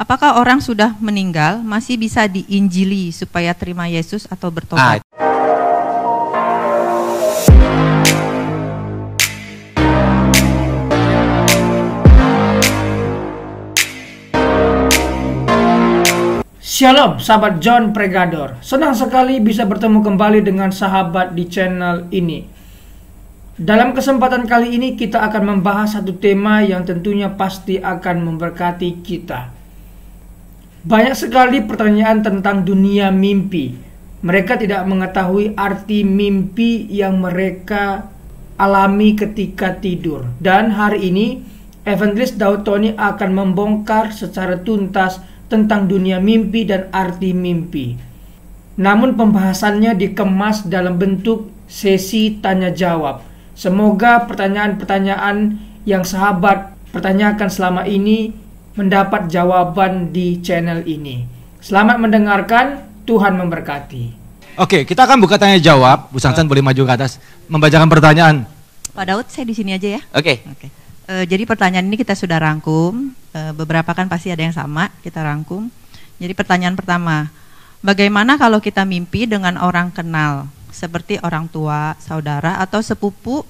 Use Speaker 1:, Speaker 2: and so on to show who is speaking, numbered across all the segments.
Speaker 1: Apakah orang sudah meninggal masih bisa diinjili supaya terima Yesus atau bertobat? Ah.
Speaker 2: Shalom sahabat John Pregador Senang sekali bisa bertemu kembali dengan sahabat di channel ini Dalam kesempatan kali ini kita akan membahas satu tema yang tentunya pasti akan memberkati kita banyak sekali pertanyaan tentang dunia mimpi. Mereka tidak mengetahui arti mimpi yang mereka alami ketika tidur. Dan hari ini, Evangelist Daud Tony akan membongkar secara tuntas tentang dunia mimpi dan arti mimpi. Namun pembahasannya dikemas dalam bentuk sesi tanya jawab. Semoga pertanyaan-pertanyaan yang sahabat pertanyakan selama ini mendapat jawaban di channel ini. Selamat mendengarkan, Tuhan memberkati. Oke,
Speaker 3: kita akan buka tanya jawab. Bu Sansan boleh maju ke atas membacakan pertanyaan.
Speaker 2: Pak Daud, saya di sini
Speaker 1: aja ya. Oke. Oke. E, jadi pertanyaan ini kita sudah rangkum. E, beberapa kan pasti ada yang sama, kita rangkum. Jadi pertanyaan pertama, bagaimana kalau kita mimpi dengan orang kenal, seperti orang tua, saudara atau sepupu,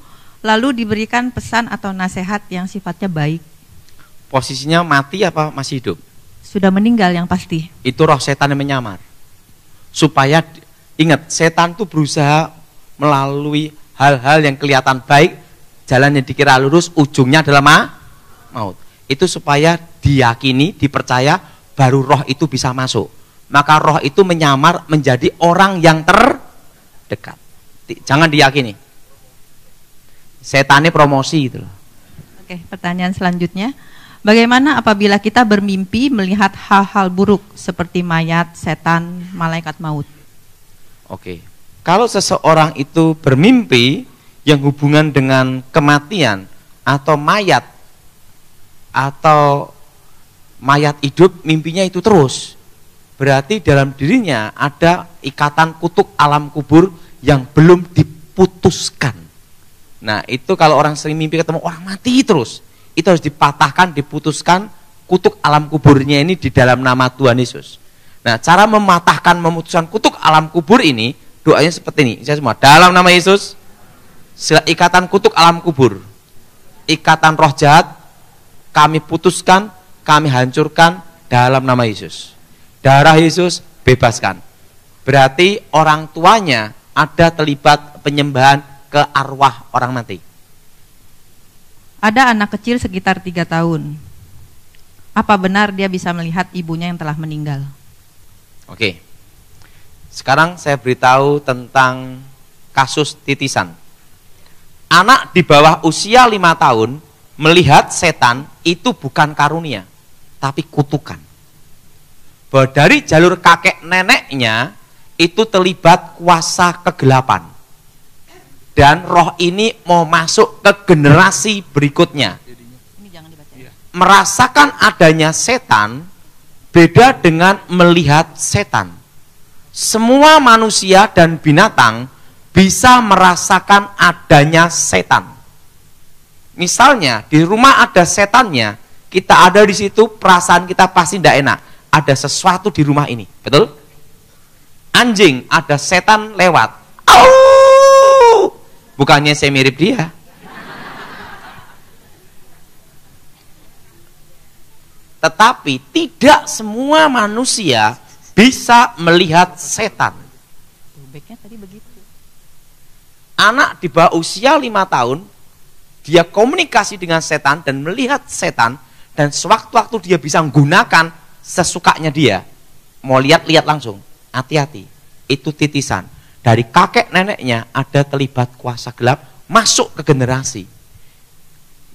Speaker 1: lalu diberikan pesan atau nasihat yang sifatnya baik?
Speaker 3: posisinya mati apa masih hidup?
Speaker 1: Sudah meninggal yang pasti.
Speaker 3: Itu roh setan yang menyamar. Supaya ingat, setan itu berusaha melalui hal-hal yang kelihatan baik, jalan yang dikira lurus, ujungnya adalah ma maut. Itu supaya diyakini, dipercaya, baru roh itu bisa masuk. Maka roh itu menyamar menjadi orang yang terdekat. Jangan diyakini. Setannya promosi itu loh.
Speaker 1: Oke, pertanyaan selanjutnya. Bagaimana apabila kita bermimpi melihat hal-hal buruk seperti mayat, setan, malaikat maut? Oke.
Speaker 3: Kalau seseorang itu bermimpi yang hubungan dengan kematian atau mayat atau mayat hidup, mimpinya itu terus. Berarti dalam dirinya ada ikatan kutuk alam kubur yang belum diputuskan. Nah, itu kalau orang sering mimpi ketemu orang mati terus itu harus dipatahkan, diputuskan kutuk alam kuburnya ini di dalam nama Tuhan Yesus. Nah, cara mematahkan, memutuskan kutuk alam kubur ini, doanya seperti ini. Saya semua, dalam nama Yesus, sila ikatan kutuk alam kubur, ikatan roh jahat, kami putuskan, kami hancurkan dalam nama Yesus. Darah Yesus bebaskan. Berarti orang
Speaker 1: tuanya
Speaker 3: ada terlibat penyembahan ke arwah orang mati.
Speaker 1: Ada anak kecil sekitar tiga tahun. Apa benar dia bisa melihat ibunya yang telah meninggal?
Speaker 3: Oke. Sekarang saya beritahu tentang kasus titisan. Anak di bawah usia lima tahun melihat setan itu bukan karunia, tapi kutukan. Bahwa dari jalur kakek neneknya itu terlibat kuasa kegelapan dan roh ini mau masuk ke generasi berikutnya. Ya. Iya. Merasakan adanya setan beda dengan melihat setan. Semua manusia dan binatang bisa merasakan adanya setan. Misalnya di rumah ada setannya, kita ada di situ perasaan kita pasti tidak enak. Ada sesuatu di rumah ini, betul? Anjing ada setan lewat. Auuu! Bukannya saya mirip dia. Tetapi tidak semua manusia bisa melihat setan. Anak di bawah usia lima tahun, dia komunikasi dengan setan dan melihat setan dan sewaktu-waktu dia bisa menggunakan sesukanya dia. Mau lihat, lihat langsung. Hati-hati. Itu titisan dari kakek neneknya ada terlibat kuasa gelap masuk ke generasi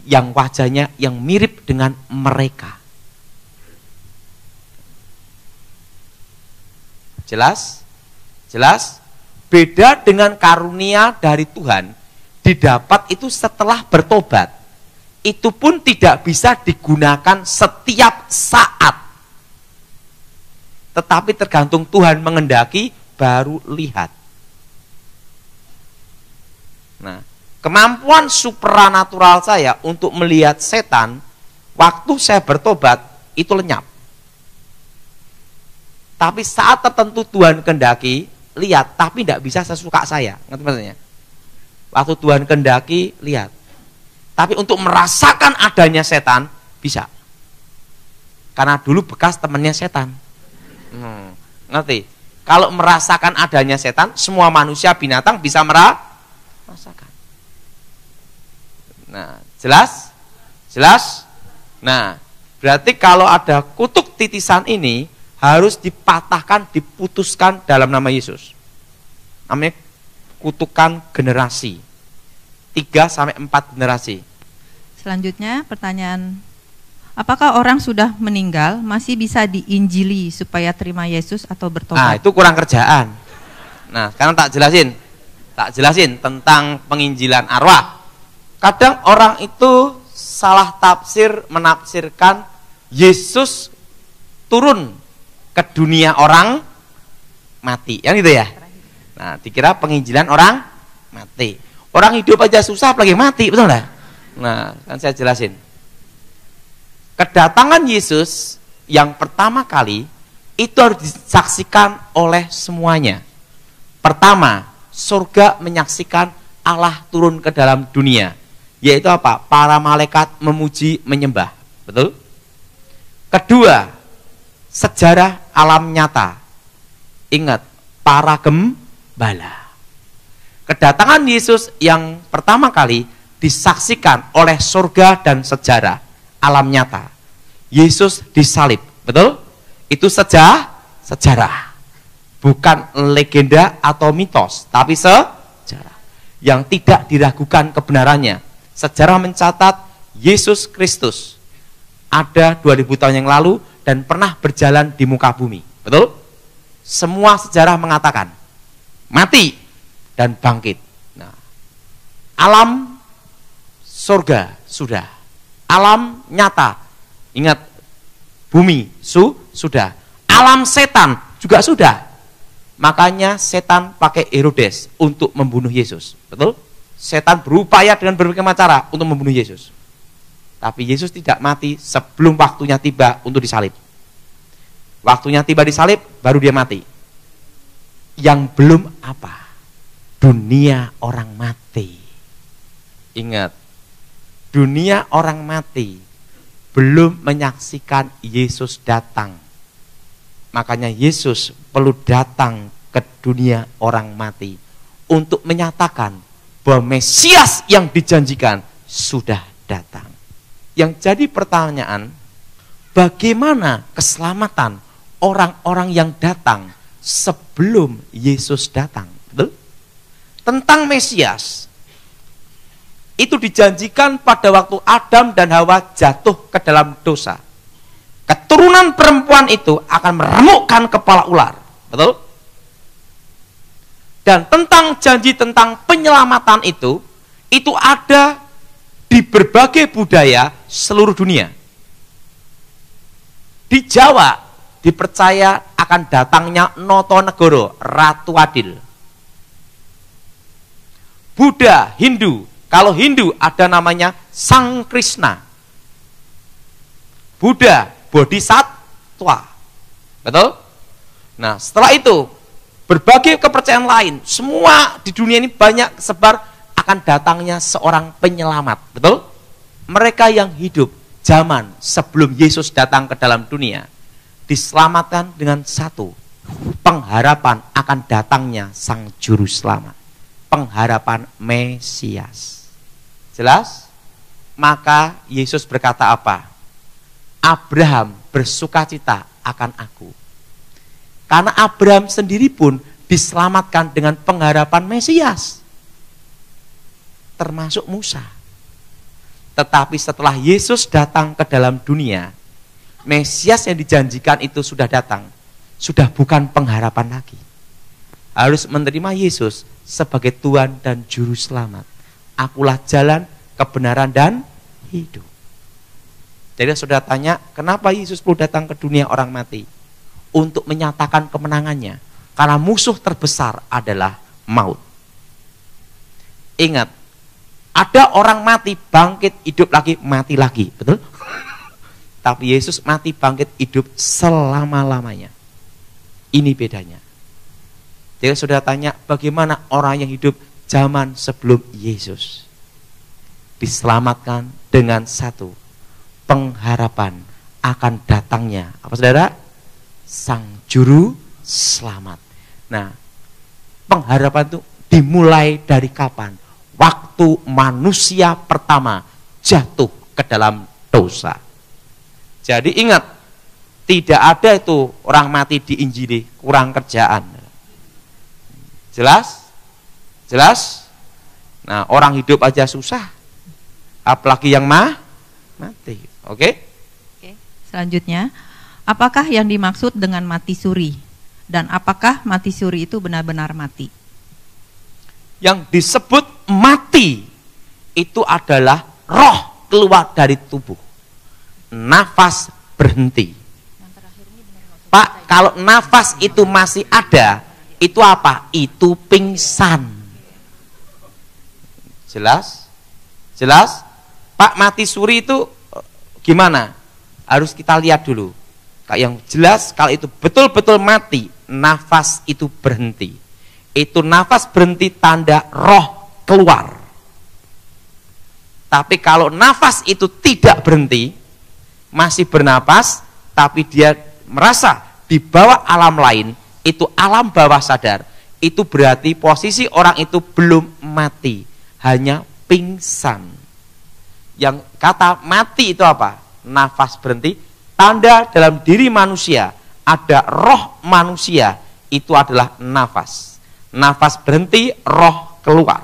Speaker 3: yang wajahnya yang mirip dengan mereka. Jelas? Jelas? Beda dengan karunia dari Tuhan didapat itu setelah bertobat. Itu pun tidak bisa digunakan setiap saat. Tetapi tergantung Tuhan mengendaki baru lihat. Nah, kemampuan supranatural saya untuk melihat setan waktu saya bertobat itu lenyap. Tapi saat tertentu Tuhan kendaki, lihat, tapi tidak bisa sesuka saya. Ngerti maksudnya? Waktu Tuhan kendaki, lihat. Tapi untuk merasakan adanya setan, bisa. Karena dulu bekas temannya setan. Hmm, ngerti? Kalau merasakan adanya setan, semua manusia binatang bisa merah masakan. Nah, jelas? Jelas? Nah, berarti kalau ada kutuk titisan ini harus dipatahkan, diputuskan dalam nama Yesus. Namanya kutukan generasi. 3 sampai 4 generasi.
Speaker 1: Selanjutnya pertanyaan Apakah orang sudah meninggal masih bisa diinjili supaya terima Yesus atau bertobat? Nah, itu
Speaker 3: kurang kerjaan. Nah, sekarang tak jelasin tak jelasin tentang penginjilan arwah. Kadang orang itu salah tafsir menafsirkan Yesus turun ke dunia orang mati. Yang itu ya. Nah, dikira penginjilan orang mati. Orang hidup aja susah apalagi mati, betul enggak? Nah, kan saya jelasin. Kedatangan Yesus yang pertama kali itu harus disaksikan oleh semuanya. Pertama, surga menyaksikan Allah turun ke dalam dunia. Yaitu apa? Para malaikat memuji, menyembah. Betul? Kedua, sejarah alam nyata. Ingat, para gembala. Kedatangan Yesus yang pertama kali disaksikan oleh surga dan sejarah alam nyata. Yesus disalib, betul? Itu sejarah, sejarah bukan legenda atau mitos, tapi sejarah yang tidak diragukan kebenarannya. Sejarah mencatat Yesus Kristus ada 2000 tahun yang lalu dan pernah berjalan di muka bumi. Betul? Semua sejarah mengatakan mati dan bangkit. Nah, alam surga sudah. Alam nyata. Ingat bumi su sudah. Alam setan juga sudah Makanya setan pakai Herodes untuk membunuh Yesus. Betul? Setan berupaya dengan berbagai macam cara untuk membunuh Yesus. Tapi Yesus tidak mati sebelum waktunya tiba untuk disalib. Waktunya tiba disalib, baru dia mati. Yang belum apa? Dunia orang mati. Ingat, dunia orang mati belum menyaksikan Yesus datang Makanya Yesus perlu datang ke dunia orang mati untuk menyatakan bahwa Mesias yang dijanjikan sudah datang. Yang jadi pertanyaan, bagaimana keselamatan orang-orang yang datang sebelum Yesus datang? Betul? Tentang Mesias itu dijanjikan pada waktu Adam dan Hawa jatuh ke dalam dosa keturunan perempuan itu akan meremukkan kepala ular. Betul? Dan tentang janji tentang penyelamatan itu, itu ada di berbagai budaya seluruh dunia. Di Jawa dipercaya akan datangnya Noto Negoro, Ratu Adil. Buddha, Hindu, kalau Hindu ada namanya Sang Krishna. Buddha, tua, Betul? Nah, setelah itu berbagai kepercayaan lain, semua di dunia ini banyak sebar akan datangnya seorang penyelamat. Betul? Mereka yang hidup zaman sebelum Yesus datang ke dalam dunia diselamatkan dengan satu pengharapan akan datangnya sang juru selamat pengharapan Mesias jelas maka Yesus berkata apa Abraham bersukacita akan aku. Karena Abraham sendiri pun diselamatkan dengan pengharapan Mesias. Termasuk Musa. Tetapi setelah Yesus datang ke dalam dunia, Mesias yang dijanjikan itu sudah datang. Sudah bukan pengharapan lagi. Harus menerima Yesus sebagai Tuhan dan Juru Selamat. Akulah jalan, kebenaran, dan hidup. Jadi sudah tanya, kenapa Yesus perlu datang ke dunia orang mati? Untuk menyatakan kemenangannya. Karena musuh terbesar adalah maut. Ingat, ada orang mati, bangkit, hidup lagi, mati lagi. Betul? Tapi Yesus mati, bangkit, hidup selama-lamanya. Ini bedanya. Jadi sudah tanya, bagaimana orang yang hidup zaman sebelum Yesus diselamatkan dengan satu pengharapan akan datangnya apa saudara sang juru selamat nah pengharapan itu dimulai dari kapan waktu manusia pertama jatuh ke dalam dosa jadi ingat tidak ada itu orang mati di Injili kurang kerjaan jelas jelas nah orang hidup aja susah apalagi yang mah mati Oke?
Speaker 1: Okay? Selanjutnya, apakah yang dimaksud dengan mati suri? Dan apakah mati suri itu benar-benar mati?
Speaker 3: Yang disebut mati itu adalah roh keluar dari tubuh. Nafas berhenti. Pak, kalau nafas itu masih ada, itu apa? Itu pingsan. Jelas? Jelas? Pak, mati suri itu Gimana? Harus kita lihat dulu. Yang jelas kalau itu betul-betul mati, nafas itu berhenti. Itu nafas berhenti tanda roh keluar. Tapi kalau nafas itu tidak berhenti, masih bernapas, tapi dia merasa di bawah alam lain, itu alam bawah sadar. Itu berarti posisi orang itu belum mati, hanya pingsan yang kata mati itu apa? Nafas berhenti. Tanda dalam diri manusia, ada roh manusia, itu adalah nafas. Nafas berhenti, roh keluar.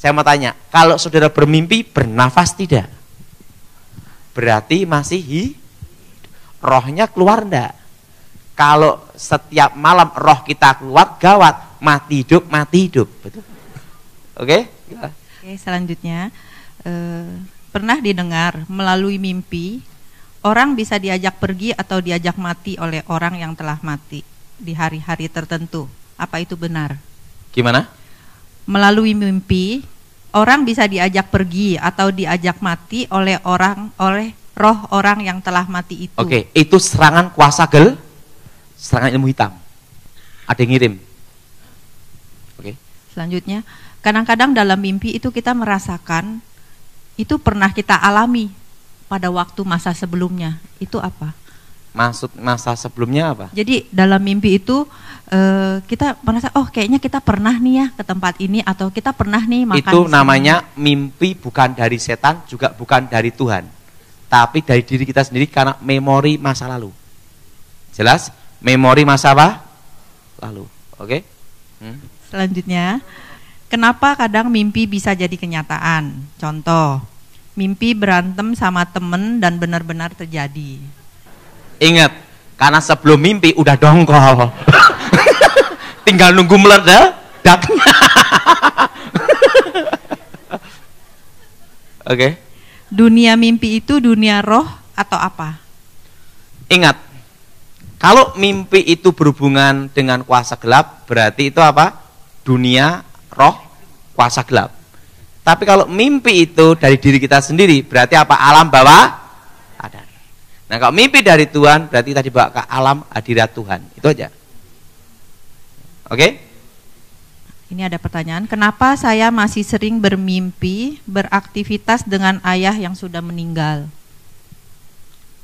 Speaker 3: Saya mau tanya, kalau saudara bermimpi, bernafas tidak? Berarti masih hi, rohnya keluar enggak? Kalau setiap malam roh kita keluar, gawat. Mati hidup, mati hidup. Betul? Oke?
Speaker 1: Okay? Oke, selanjutnya. Eh, pernah didengar melalui mimpi orang bisa diajak pergi atau diajak mati oleh orang yang telah mati di hari-hari tertentu. Apa itu benar? Gimana? Melalui mimpi orang bisa diajak pergi atau diajak mati oleh orang oleh roh orang yang telah mati
Speaker 3: itu. Oke, itu serangan kuasa gel, serangan ilmu hitam. Ada yang ngirim.
Speaker 1: Oke. Selanjutnya, kadang-kadang dalam mimpi itu kita merasakan itu pernah kita alami pada waktu masa sebelumnya. Itu apa?
Speaker 3: Maksud masa sebelumnya apa? Jadi
Speaker 1: dalam mimpi itu eh, kita merasa oh kayaknya kita pernah nih ya ke tempat ini atau kita pernah nih makan. Itu namanya
Speaker 3: mimpi bukan dari setan juga bukan dari Tuhan, tapi dari diri kita sendiri karena memori masa lalu. Jelas? Memori masa apa? Lalu.
Speaker 2: Oke? Okay? Hmm.
Speaker 1: Selanjutnya Kenapa kadang mimpi bisa jadi kenyataan? Contoh, mimpi berantem sama temen dan benar-benar terjadi.
Speaker 3: Ingat, karena sebelum mimpi udah dongkol. Tinggal nunggu meledaknya. Oke. Okay.
Speaker 1: Dunia mimpi itu dunia roh atau apa?
Speaker 3: Ingat, kalau mimpi itu berhubungan dengan kuasa gelap, berarti itu apa? Dunia roh kuasa gelap. Tapi kalau mimpi itu dari diri kita sendiri, berarti apa? Alam bawah sadar. Nah, kalau mimpi dari Tuhan, berarti kita dibawa ke alam hadirat Tuhan. Itu aja. Oke? Okay?
Speaker 1: Ini ada pertanyaan, kenapa saya masih sering bermimpi beraktivitas dengan ayah yang sudah meninggal?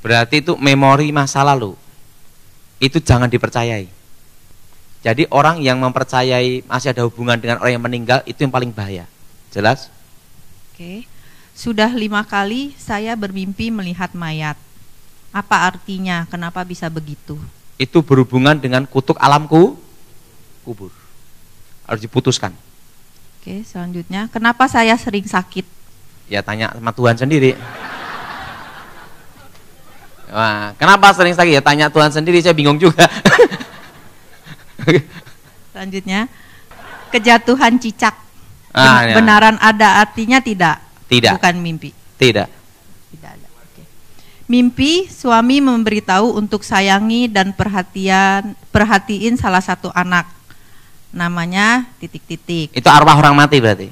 Speaker 3: Berarti itu memori masa lalu. Itu jangan dipercayai. Jadi orang yang mempercayai masih ada hubungan dengan orang yang meninggal itu yang paling bahaya. Jelas?
Speaker 1: Oke. Sudah lima kali saya bermimpi melihat mayat. Apa artinya? Kenapa bisa begitu?
Speaker 3: Itu berhubungan dengan kutuk alamku kubur. Harus diputuskan.
Speaker 1: Oke, selanjutnya. Kenapa saya sering sakit?
Speaker 3: Ya tanya sama Tuhan sendiri. Wah, kenapa sering sakit? Ya tanya Tuhan sendiri, saya bingung juga.
Speaker 1: Selanjutnya kejatuhan cicak.
Speaker 3: Ah, ya. Benaran
Speaker 1: ada artinya tidak. Tidak. Bukan mimpi.
Speaker 3: Tidak. Tidak ada.
Speaker 1: Oke. Mimpi suami memberitahu untuk sayangi dan perhatian perhatiin salah satu anak. Namanya titik-titik.
Speaker 3: Itu arwah orang mati berarti.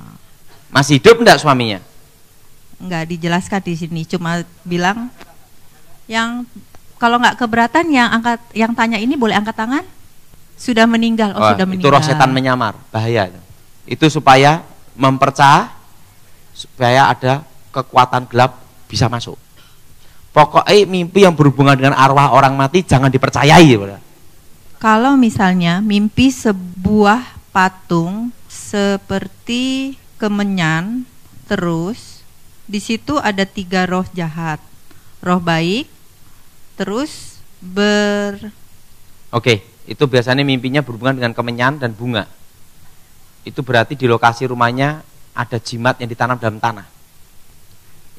Speaker 3: Ah. Masih hidup enggak suaminya?
Speaker 1: Enggak dijelaskan di sini, cuma bilang yang kalau enggak keberatan yang angkat yang tanya ini boleh angkat tangan? Sudah meninggal, oh, oh sudah meninggal. Itu roh setan
Speaker 3: menyamar, bahaya. Itu supaya mempercaya supaya ada kekuatan gelap bisa masuk. Pokoknya mimpi yang berhubungan dengan arwah orang mati jangan dipercayai.
Speaker 1: Kalau misalnya mimpi sebuah patung seperti kemenyan, terus di situ ada tiga roh jahat, roh baik, terus ber.
Speaker 3: Oke, okay itu biasanya mimpinya berhubungan dengan kemenyan dan bunga. Itu berarti di lokasi rumahnya ada jimat yang ditanam dalam tanah.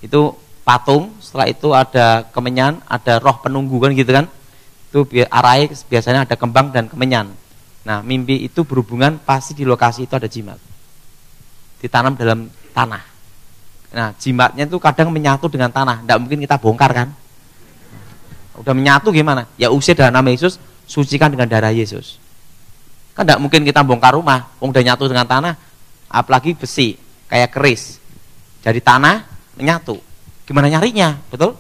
Speaker 3: Itu patung, setelah itu ada kemenyan, ada roh penunggu kan gitu kan. Itu arai biasanya ada kembang dan kemenyan. Nah, mimpi itu berhubungan pasti di lokasi itu ada jimat. Ditanam dalam tanah. Nah, jimatnya itu kadang menyatu dengan tanah, tidak mungkin kita bongkar kan? Udah menyatu gimana? Ya usir dalam nama Yesus, sucikan dengan darah Yesus. Kan tidak mungkin kita bongkar rumah, wong udah nyatu dengan tanah, apalagi besi, kayak keris. Jadi tanah menyatu. Gimana nyarinya, betul?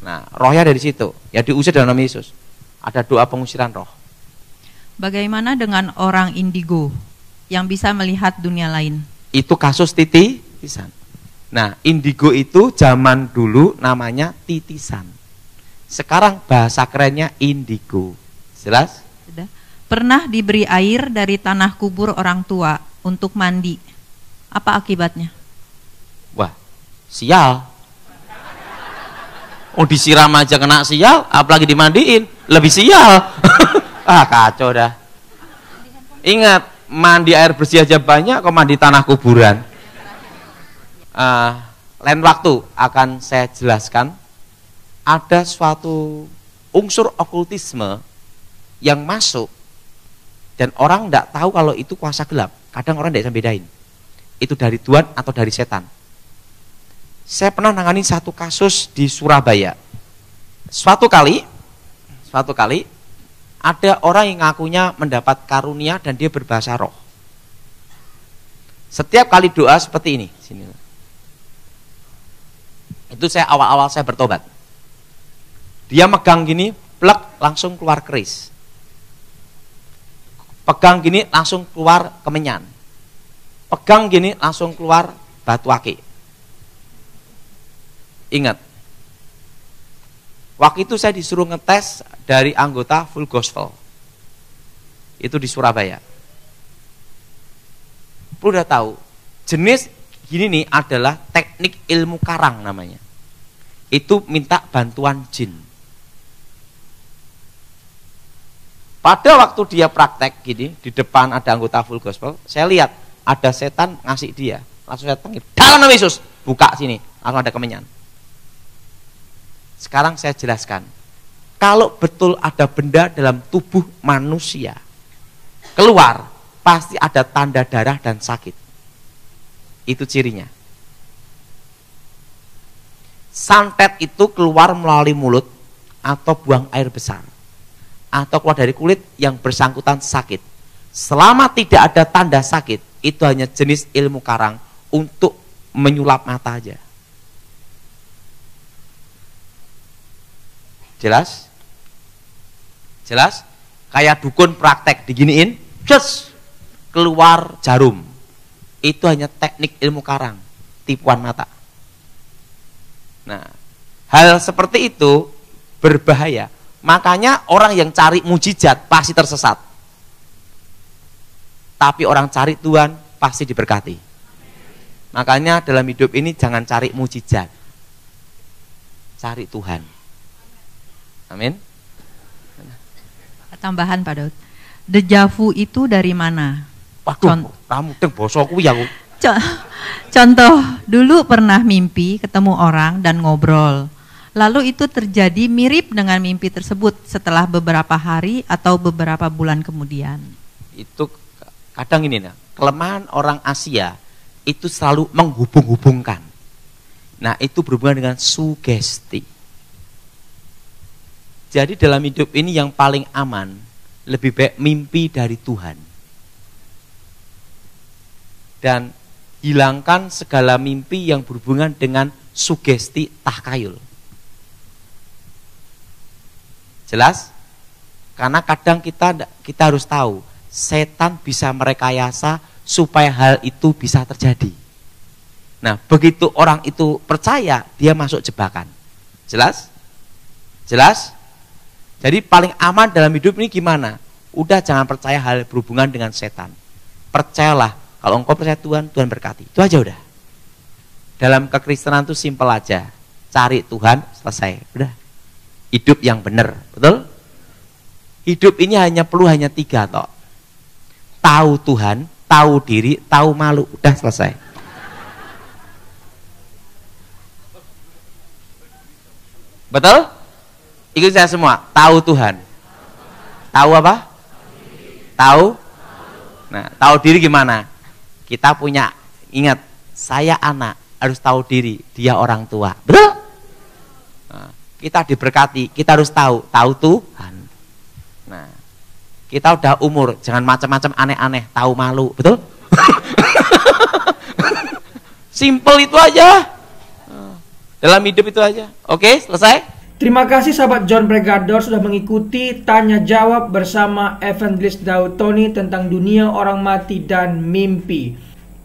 Speaker 3: Nah, rohnya dari situ, ya diusir dalam nama Yesus. Ada doa pengusiran roh.
Speaker 1: Bagaimana dengan orang indigo yang bisa melihat dunia lain?
Speaker 3: Itu kasus titisan. Nah, indigo itu zaman dulu namanya titisan. Sekarang bahasa kerennya indigo. Jelas?
Speaker 1: Sudah. Pernah diberi air dari tanah kubur orang tua untuk mandi. Apa akibatnya?
Speaker 3: Wah, sial. Oh disiram aja kena sial, apalagi dimandiin, lebih sial. ah kacau dah. Ingat, mandi air bersih aja banyak, kok mandi tanah kuburan. Uh, lain waktu akan saya jelaskan ada suatu unsur okultisme yang masuk dan orang tidak tahu kalau itu kuasa gelap. Kadang orang tidak bisa bedain. Itu dari Tuhan atau dari setan. Saya pernah nangani satu kasus di Surabaya. Suatu kali, suatu kali ada orang yang ngakunya mendapat karunia dan dia berbahasa roh. Setiap kali doa seperti ini, sini. Itu saya awal-awal saya bertobat. Dia megang gini, plek langsung keluar keris pegang gini langsung keluar kemenyan pegang gini langsung keluar batu aki ingat waktu itu saya disuruh ngetes dari anggota full gospel itu di Surabaya perlu udah tahu jenis gini nih adalah teknik ilmu karang namanya itu minta bantuan jin Pada waktu dia praktek gini, di depan ada anggota full gospel, saya lihat ada setan ngasih dia. Langsung saya panggil, dalam nama Yesus, buka sini, langsung ada kemenyan. Sekarang saya jelaskan, kalau betul ada benda dalam tubuh manusia, keluar, pasti ada tanda darah dan sakit. Itu cirinya. Santet itu keluar melalui mulut atau buang air besar atau keluar dari kulit yang bersangkutan sakit. Selama tidak ada tanda sakit, itu hanya jenis ilmu karang untuk menyulap mata aja. Jelas? Jelas? Kayak dukun praktek diginiin, just keluar jarum. Itu hanya teknik ilmu karang, tipuan mata. Nah, hal seperti itu berbahaya Makanya orang yang cari mujizat pasti tersesat. Tapi orang cari Tuhan pasti diberkati. Makanya dalam hidup ini jangan cari mujizat. Cari Tuhan. Amin.
Speaker 1: Tambahan Pak Daud. Dejavu itu dari mana?
Speaker 3: Waktu kamu teng bosokku ya.
Speaker 1: Contoh, dulu pernah mimpi ketemu orang dan ngobrol Lalu itu terjadi mirip dengan mimpi tersebut setelah beberapa hari atau beberapa bulan kemudian.
Speaker 3: Itu kadang ini nah, kelemahan orang Asia itu selalu menghubung-hubungkan. Nah, itu berhubungan dengan sugesti. Jadi dalam hidup ini yang paling aman lebih baik mimpi dari Tuhan. Dan hilangkan segala mimpi yang berhubungan dengan sugesti tahkayul Jelas? Karena kadang kita kita harus tahu, setan bisa merekayasa supaya hal itu bisa terjadi. Nah, begitu orang itu percaya, dia masuk jebakan. Jelas? Jelas? Jadi paling aman dalam hidup ini gimana? Udah jangan percaya hal berhubungan dengan setan. Percayalah, kalau engkau percaya Tuhan, Tuhan berkati. Itu aja udah. Dalam kekristenan itu simpel aja. Cari Tuhan, selesai. Udah hidup yang benar, betul? Hidup ini hanya perlu hanya tiga toh. Tahu Tuhan, tahu diri, tahu malu, udah selesai. Betul? Ikut saya semua, tahu Tuhan. Tahu apa? Tahu? Nah, tahu diri gimana? Kita punya, ingat, saya anak, harus tahu diri, dia orang tua. Betul? kita diberkati, kita harus tahu, tahu Tuhan. Nah, kita udah umur, jangan macam-macam aneh-aneh, tahu malu, betul?
Speaker 2: Simple itu aja. Dalam hidup itu aja. Oke, selesai? Terima kasih sahabat John Bregador sudah mengikuti tanya jawab bersama Evangelist Daud Tony tentang dunia orang mati dan mimpi.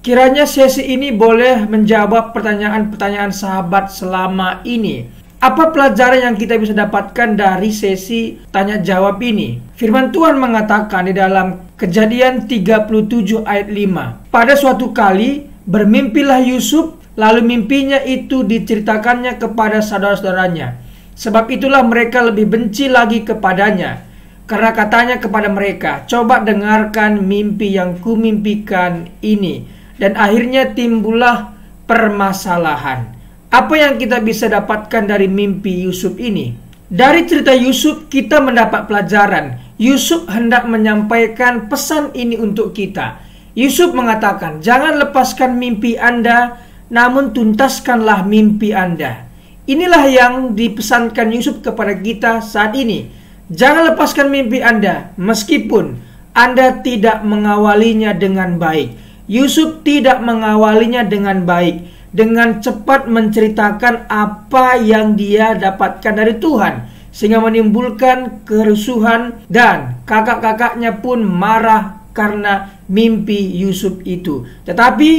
Speaker 2: Kiranya sesi ini boleh menjawab pertanyaan-pertanyaan sahabat selama ini. Apa pelajaran yang kita bisa dapatkan dari sesi tanya jawab ini? Firman Tuhan mengatakan di dalam Kejadian 37 ayat 5, "Pada suatu kali bermimpilah Yusuf, lalu mimpinya itu diceritakannya kepada saudara-saudaranya. Sebab itulah mereka lebih benci lagi kepadanya." Karena katanya kepada mereka, "Coba dengarkan mimpi yang kumimpikan ini." Dan akhirnya timbullah permasalahan. Apa yang kita bisa dapatkan dari mimpi Yusuf ini? Dari cerita Yusuf kita mendapat pelajaran. Yusuf hendak menyampaikan pesan ini untuk kita. Yusuf mengatakan, "Jangan lepaskan mimpi Anda, namun tuntaskanlah mimpi Anda." Inilah yang dipesankan Yusuf kepada kita saat ini. Jangan lepaskan mimpi Anda meskipun Anda tidak mengawalinya dengan baik. Yusuf tidak mengawalinya dengan baik dengan cepat menceritakan apa yang dia dapatkan dari Tuhan sehingga menimbulkan kerusuhan dan kakak-kakaknya pun marah karena mimpi Yusuf itu. Tetapi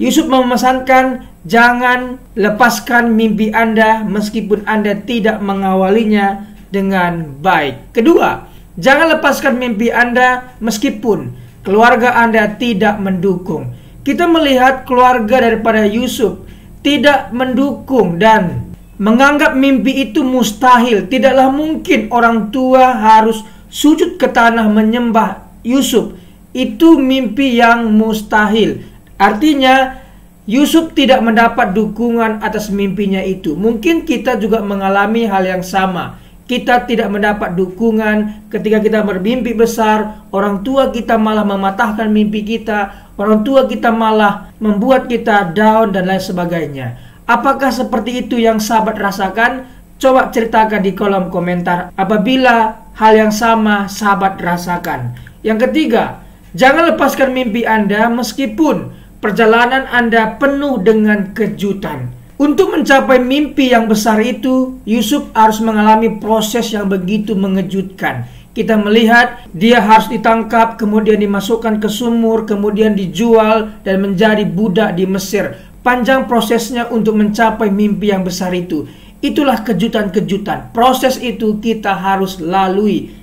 Speaker 2: Yusuf memesankan jangan lepaskan mimpi Anda meskipun Anda tidak mengawalinya dengan baik. Kedua, jangan lepaskan mimpi Anda meskipun keluarga Anda tidak mendukung kita melihat keluarga daripada Yusuf tidak mendukung dan menganggap mimpi itu mustahil. Tidaklah mungkin orang tua harus sujud ke tanah menyembah Yusuf. Itu mimpi yang mustahil. Artinya, Yusuf tidak mendapat dukungan atas mimpinya itu. Mungkin kita juga mengalami hal yang sama kita tidak mendapat dukungan, ketika kita bermimpi besar, orang tua kita malah mematahkan mimpi kita, orang tua kita malah membuat kita down dan lain sebagainya. Apakah seperti itu yang sahabat rasakan? Coba ceritakan di kolom komentar apabila hal yang sama sahabat rasakan. Yang ketiga, jangan lepaskan mimpi Anda meskipun perjalanan Anda penuh dengan kejutan. Untuk mencapai mimpi yang besar itu, Yusuf harus mengalami proses yang begitu mengejutkan. Kita melihat dia harus ditangkap, kemudian dimasukkan ke sumur, kemudian dijual dan menjadi budak di Mesir. Panjang prosesnya untuk mencapai mimpi yang besar itu. Itulah kejutan-kejutan. Proses itu kita harus lalui.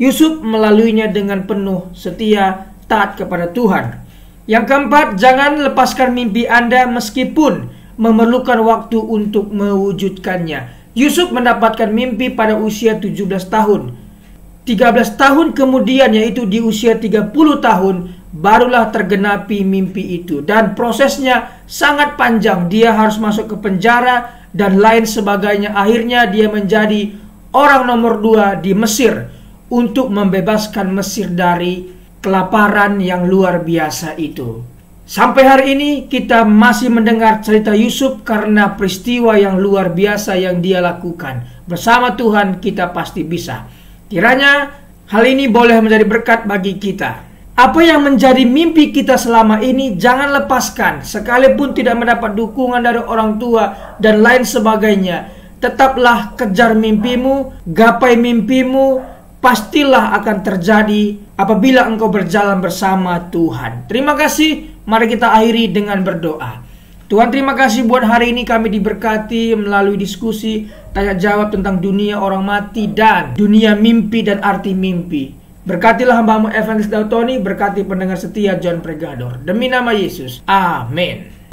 Speaker 2: Yusuf melaluinya dengan penuh setia taat kepada Tuhan. Yang keempat, jangan lepaskan mimpi Anda meskipun memerlukan waktu untuk mewujudkannya. Yusuf mendapatkan mimpi pada usia 17 tahun. 13 tahun kemudian yaitu di usia 30 tahun barulah tergenapi mimpi itu dan prosesnya sangat panjang dia harus masuk ke penjara dan lain sebagainya akhirnya dia menjadi orang nomor dua di Mesir untuk membebaskan Mesir dari kelaparan yang luar biasa itu Sampai hari ini kita masih mendengar cerita Yusuf karena peristiwa yang luar biasa yang dia lakukan. Bersama Tuhan kita pasti bisa. Kiranya hal ini boleh menjadi berkat bagi kita. Apa yang menjadi mimpi kita selama ini jangan lepaskan sekalipun tidak mendapat dukungan dari orang tua dan lain sebagainya. Tetaplah kejar mimpimu, gapai mimpimu, pastilah akan terjadi apabila engkau berjalan bersama Tuhan. Terima kasih Mari kita akhiri dengan berdoa. Tuhan terima kasih buat hari ini kami diberkati melalui diskusi tanya jawab tentang dunia orang mati dan dunia mimpi dan arti mimpi. Berkatilah hambamu Evangelis Dautoni, berkati pendengar setia John Pregador. Demi nama Yesus. Amin.